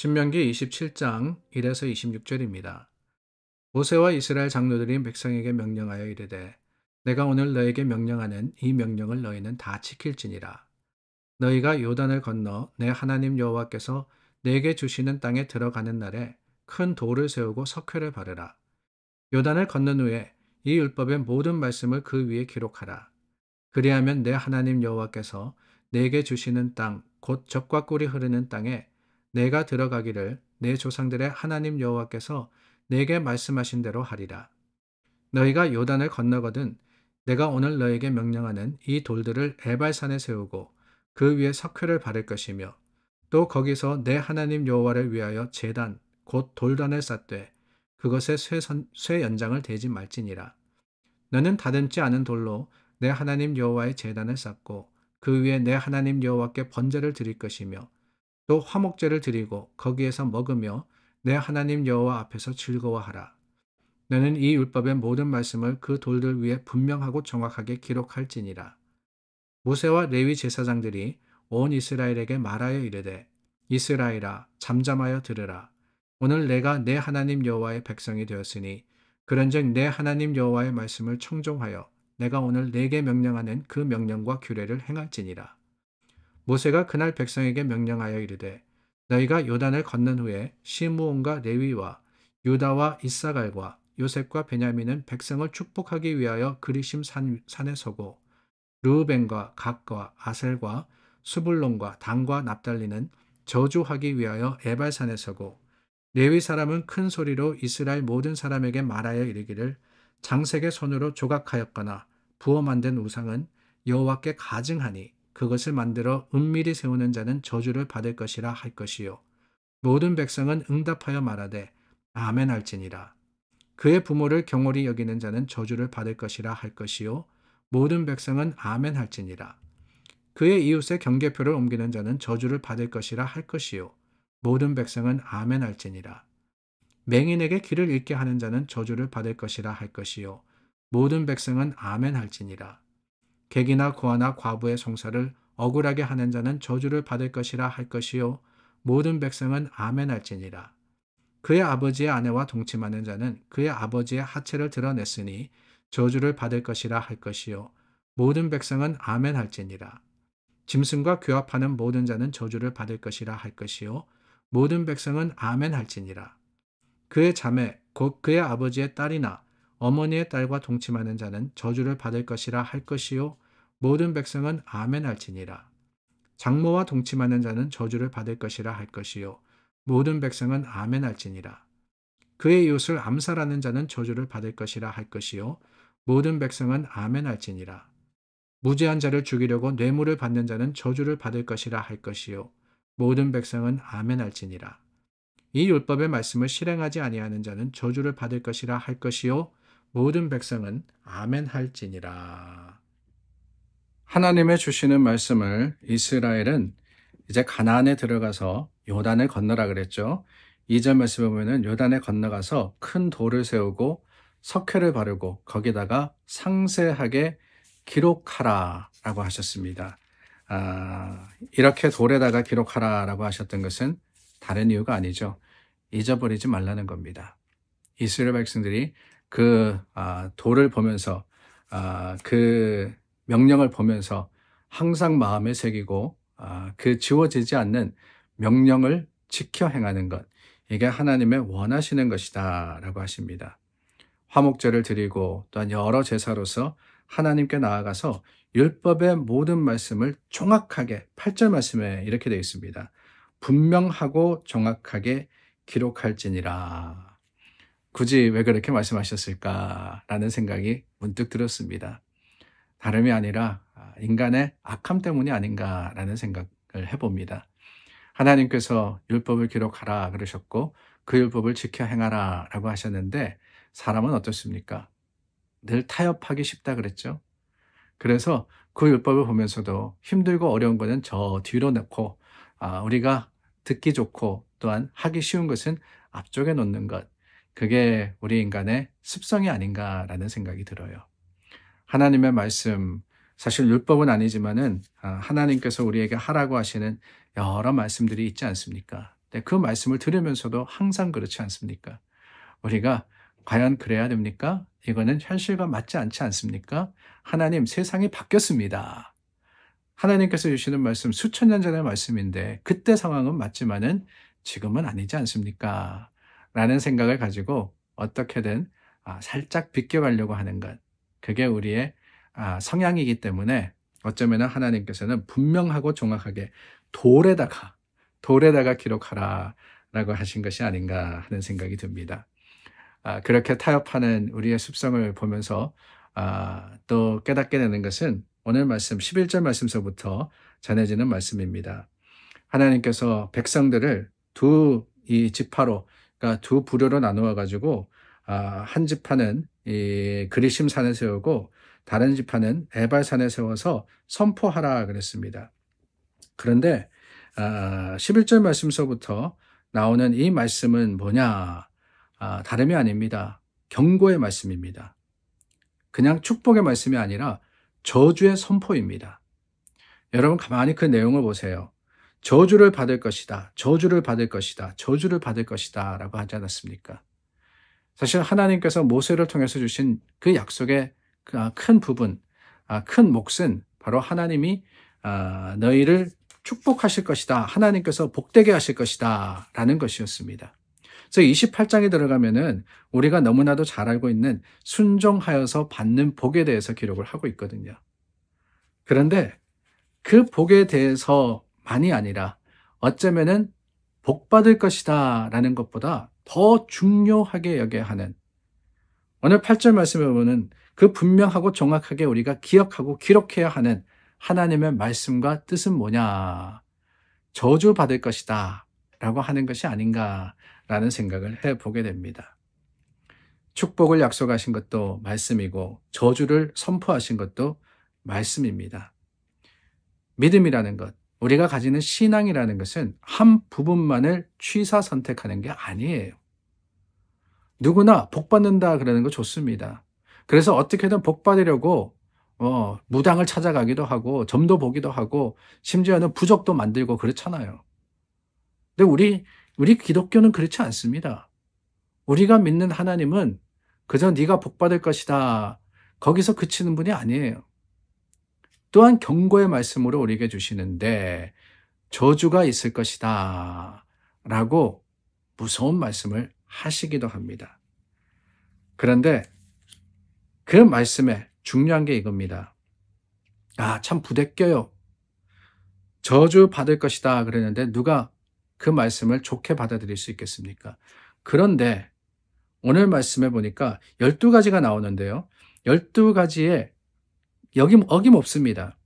신명기 27장 1에서 26절입니다. 모세와 이스라엘 장로들이 백성에게 명령하여 이르되 내가 오늘 너에게 명령하는 이 명령을 너희는 다 지킬지니라 너희가 요단을 건너 내 하나님 여호와께서 내게 주시는 땅에 들어가는 날에 큰 돌을 세우고 석회를 바르라 요단을 건넌 후에 이 율법의 모든 말씀을 그 위에 기록하라 그리하면 내 하나님 여호와께서 내게 주시는 땅 곧 적과 꿀이 흐르는 땅에 내가 들어가기를 내 조상들의 하나님 여호와께서 내게 말씀하신 대로 하리라. 너희가 요단을 건너거든 내가 오늘 너에게 명령하는 이 돌들을 에발산에 세우고 그 위에 석회를 바를 것이며 또 거기서 내 하나님 여호와를 위하여 재단 곧 돌단을 쌓되 그것에 쇠, 선, 쇠 연장을 대지 말지니라. 너는 다듬지 않은 돌로 내 하나님 여호와의 재단을 쌓고 그 위에 내 하나님 여호와께 번제를 드릴 것이며 또 화목제를 드리고 거기에서 먹으며 내 하나님 여호와 앞에서 즐거워하라. 너는 이 율법의 모든 말씀을 그 돌들 위에 분명하고 정확하게 기록할지니라. 모세와 레위 제사장들이 온 이스라엘에게 말하여 이르되 이스라엘아 잠잠하여 들으라. 오늘 내가 내 하나님 여호와의 백성이 되었으니 그런즉 내 하나님 여호와의 말씀을 청종하여 내가 오늘 내게 명령하는 그 명령과 규례를 행할지니라. 모세가 그날 백성에게 명령하여 이르되 너희가 요단을 건넌 후에 시므온과 레위와 유다와 이사갈과 요셉과 베냐민은 백성을 축복하기 위하여 그리심 산, 산에 서고 루벤과갓과 아셀과 수불론과 당과 납달리는 저주하기 위하여 에발산에 서고 레위 사람은 큰 소리로 이스라엘 모든 사람에게 말하여 이르기를 장색의 손으로 조각하였거나 부어 만든 우상은 여호와께 가증하니 그것을 만들어 은밀히 세우는 자는 저주를 받을 것이라 할 것이요. 모든 백성은 응답하여 말하되 아멘 할지니라. 그의 부모를 경홀히 여기는 자는 저주를 받을 것이라 할 것이요. 모든 백성은 아멘 할지니라. 그의 이웃의 경계표를 옮기는 자는 저주를 받을 것이라 할 것이요. 모든 백성은 아멘 할지니라. 맹인에게 길을 잃게 하는 자는 저주를 받을 것이라 할 것이요. 모든 백성은 아멘 할지니라. 객이나 고아나 과부의 송사를 억울하게 하는 자는 저주를 받을 것이라 할 것이요 모든 백성은 아멘할지니라. 그의 아버지의 아내와 동침하는 자는 그의 아버지의 하체를 드러냈으니 저주를 받을 것이라 할 것이요 모든 백성은 아멘할지니라. 짐승과 교합하는 모든 자는 저주를 받을 것이라 할 것이요 모든 백성은 아멘할지니라. 그의 자매 곧 그의 아버지의 딸이나 어머니의 딸과 동침하는 자는 저주를 받을 것이라 할 것이요 모든 백성은 아멘 할지니라. 장모와 동침하는 자는 저주를 받을 것이라 할 것이요 모든 백성은 아멘 할지니라. 그의 이웃을 암살하는 자는 저주를 받을 것이라 할 것이요 모든 백성은 아멘 할지니라. 무죄한 자를 죽이려고 뇌물을 받는 자는 저주를 받을 것이라 할 것이요 모든 백성은 아멘 할지니라. 이 율법의 말씀을 실행하지 아니하는 자는 저주를 받을 것이라 할 것이요 모든 백성은 아멘 할지니라. 하나님의 주시는 말씀을 이스라엘은 이제 가나안에 들어가서 요단을 건너라 그랬죠. 이전 말씀 을보면 요단에 건너가서 큰 돌을 세우고 석회를 바르고 거기다가 상세하게 기록하라 라고 하셨습니다. 아, 이렇게 돌에다가 기록하라 라고 하셨던 것은 다른 이유가 아니죠. 잊어버리지 말라는 겁니다. 이스라엘 백성들이 그 아, 도를 보면서 아, 그 명령을 보면서 항상 마음에 새기고 아, 그 지워지지 않는 명령을 지켜 행하는 것 이게 하나님의 원하시는 것이다라고 하십니다. 화목제를 드리고 또한 여러 제사로서 하나님께 나아가서 율법의 모든 말씀을 정확하게 8절 말씀에 이렇게 되어 있습니다. 분명하고 정확하게 기록할지니라 굳이 왜 그렇게 말씀하셨을까라는 생각이 문득 들었습니다. 다름이 아니라 아, 인간의 악함 때문이 아닌가라는 생각을 해봅니다. 하나님께서 율법을 기록하라 그러셨고 그 율법을 지켜 행하라 라고 하셨는데 사람은 어떻습니까? 늘 타협하기 쉽다 그랬죠? 그래서 그 율법을 보면서도 힘들고 어려운 것은 저 뒤로 놓고 아, 우리가 듣기 좋고 또한 하기 쉬운 것은 앞쪽에 놓는 것 그게 우리 인간의 습성이 아닌가라는 생각이 들어요. 하나님의 말씀, 사실 율법은 아니지만은 아, 하나님께서 우리에게 하라고 하시는 여러 말씀들이 있지 않습니까? 그 말씀을 들으면서도 항상 그렇지 않습니까? 우리가 과연 그래야 됩니까? 이거는 현실과 맞지 않지 않습니까? 하나님 세상이 바뀌었습니다. 하나님께서 주시는 말씀 수천 년 전의 말씀인데 그때 상황은 맞지만은 지금은 아니지 않습니까? 라는 생각을 가지고 어떻게든 아, 살짝 비껴가려고 하는 것. 그게 우리의 아, 성향이기 때문에 어쩌면 하나님께서는 분명하고 정확하게 돌에다가, 돌에다가 기록하라 라고 하신 것이 아닌가 하는 생각이 듭니다. 아, 그렇게 타협하는 우리의 습성을 보면서 또 깨닫게 되는 것은 오늘 말씀 11절 말씀서부터 전해지는 말씀입니다. 하나님께서 백성들을 두이 지파로 그러니까 두 부류로 나누어 가지고 아, 한 지파는 이 그리심산에 세우고 다른 지파는 에발산에 세워서 선포하라 그랬습니다. 그런데 11절 아, 말씀서부터 나오는 이 말씀은 뭐냐? 아, 다름이 아닙니다. 경고의 말씀입니다. 그냥 축복의 말씀이 아니라 저주의 선포입니다. 여러분 가만히 그 내용을 보세요. 저주를 받을 것이다. 저주를 받을 것이다. 저주를 받을 것이다. 라고 하지 않았습니까? 사실 하나님께서 모세를 통해서 주신 그 약속의 그, 아, 큰 부분, 아, 큰 몫은 바로 하나님이 아, 너희를 축복하실 것이다. 하나님께서 복되게 하실 것이다. 라는 것이었습니다. 그래서 28장에 들어가면은 우리가 너무나도 잘 알고 있는 순종하여서 받는 복에 대해서 기록을 하고 있거든요. 그런데 그 복에 대해서 아니 아니라 어쩌면은 복받을 것이다 라는 것보다 더 중요하게 여겨야 하는 오늘 8절 말씀에 보면 그 분명하고 정확하게 우리가 기억하고 기록해야 하는 하나님의 말씀과 뜻은 뭐냐? 저주받을 것이다. 라고 하는 것이 아닌가라는 생각을 해 보게 됩니다. 축복을 약속하신 것도 말씀이고, 저주를 선포하신 것도 말씀입니다. 믿음이라는 것, 우리가 가지는 신앙이라는 것은 한 부분만을 취사 선택하는 게 아니에요. 누구나 복 받는다 그러는 거 좋습니다. 그래서 어떻게든 복 받으려고 어, 무당을 찾아가기도 하고 점도 보기도 하고 심지어는 부적도 만들고 그렇잖아요. 근데 우리 우리 기독교는 그렇지 않습니다. 우리가 믿는 하나님은 그저 네가 복 받을 것이다. 거기서 그치는 분이 아니에요. 또한 경고의 말씀으로 우리에게 주시는데 저주가 있을 것이다 라고 무서운 말씀을 하시기도 합니다. 그런데 그 말씀에 중요한 게 이겁니다. 아, 참 부대껴요. 저주 받을 것이다 그랬는데 누가 그 말씀을 좋게 받아들일 수 있겠습니까? 그런데 오늘 말씀해 보니까 12가지가 나오는데요. 12가지의 여기 어김없습니다.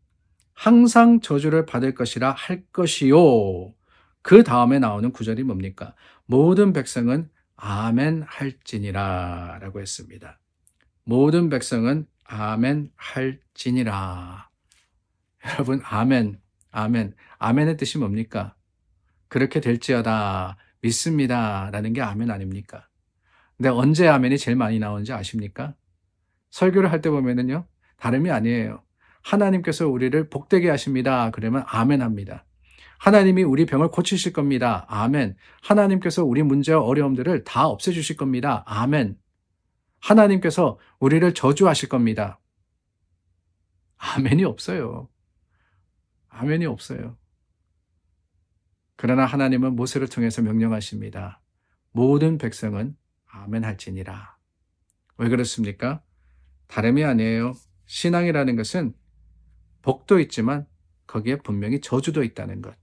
항상 저주를 받을 것이라 할 것이요. 그 다음에 나오는 구절이 뭡니까? 모든 백성은 아멘 할지니라 라고 했습니다. 모든 백성은 아멘 할지니라. 여러분, 아멘, 아멘. 아멘의 뜻이 뭡니까? 그렇게 될지어다. 믿습니다. 라는 게 아멘 아닙니까? 근데 언제 아멘이 제일 많이 나오는지 아십니까? 설교를 할 때 보면은요, 다름이 아니에요. 하나님께서 우리를 복되게 하십니다. 그러면 아멘 합니다. 하나님이 우리 병을 고치실 겁니다. 아멘. 하나님께서 우리 문제와 어려움들을 다 없애주실 겁니다. 아멘. 하나님께서 우리를 저주하실 겁니다. 아멘이 없어요. 아멘이 없어요. 그러나 하나님은 모세를 통해서 명령하십니다. 모든 백성은 아멘 할지니라. 왜 그렇습니까? 다름이 아니에요. 신앙이라는 것은 복도 있지만 거기에 분명히 저주도 있다는 것.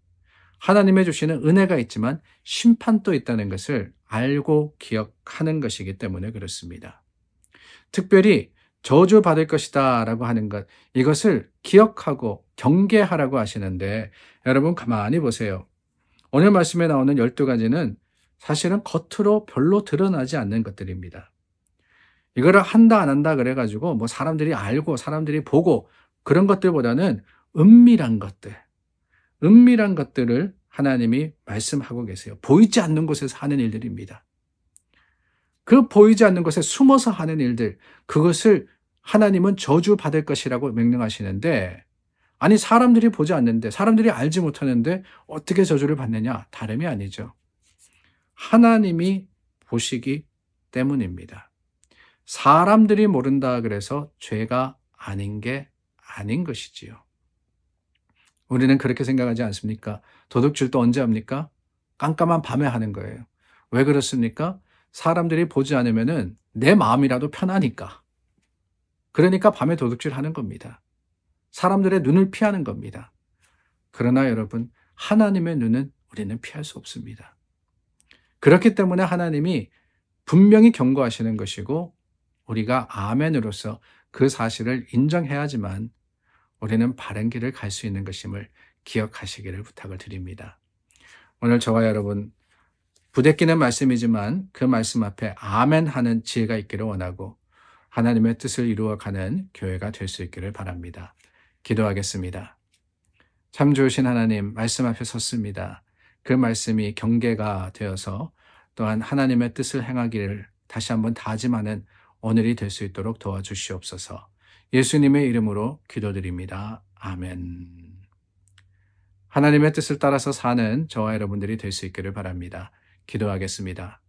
하나님의 주시는 은혜가 있지만 심판도 있다는 것을 알고 기억하는 것이기 때문에 그렇습니다. 특별히 저주받을 것이다 라고 하는 것, 이것을 기억하고 경계하라고 하시는데, 여러분 가만히 보세요. 오늘 말씀에 나오는 12가지는 사실은 겉으로 별로 드러나지 않는 것들입니다. 이거를 한다 안 한다 그래가지고 뭐 사람들이 알고 사람들이 보고 그런 것들보다는 은밀한 것들, 은밀한 것들을 하나님이 말씀하고 계세요. 보이지 않는 곳에서 하는 일들입니다. 그 보이지 않는 곳에 숨어서 하는 일들, 그것을 하나님은 저주받을 것이라고 명령하시는데, 아니, 사람들이 보지 않는데, 사람들이 알지 못하는데, 어떻게 저주를 받느냐? 다름이 아니죠. 하나님이 보시기 때문입니다. 사람들이 모른다 그래서 죄가 아닌 게 아닌 것이지요. 우리는 그렇게 생각하지 않습니까? 도둑질도 언제 합니까? 깜깜한 밤에 하는 거예요. 왜 그렇습니까? 사람들이 보지 않으면내 마음이라도 편하니까. 그러니까 밤에 도둑질 하는 겁니다. 사람들의 눈을 피하는 겁니다. 그러나 여러분, 하나님의 눈은 우리는 피할 수 없습니다. 그렇기 때문에 하나님이 분명히 경고하시는 것이고 우리가 아멘으로서 그 사실을 인정해야지만 우리는 바른 길을 갈 수 있는 것임을 기억하시기를 부탁을 드립니다. 오늘 저와 여러분 부대끼는 말씀이지만 그 말씀 앞에 아멘 하는 지혜가 있기를 원하고 하나님의 뜻을 이루어가는 교회가 될 수 있기를 바랍니다. 기도하겠습니다. 참 좋으신 하나님 말씀 앞에 섰습니다. 그 말씀이 경계가 되어서 또한 하나님의 뜻을 행하기를 다시 한번 다짐하는 오늘이 될 수 있도록 도와주시옵소서. 예수님의 이름으로 기도드립니다. 아멘. 하나님의 뜻을 따라서 사는 저와 여러분들이 될 수 있기를 바랍니다. 기도하겠습니다.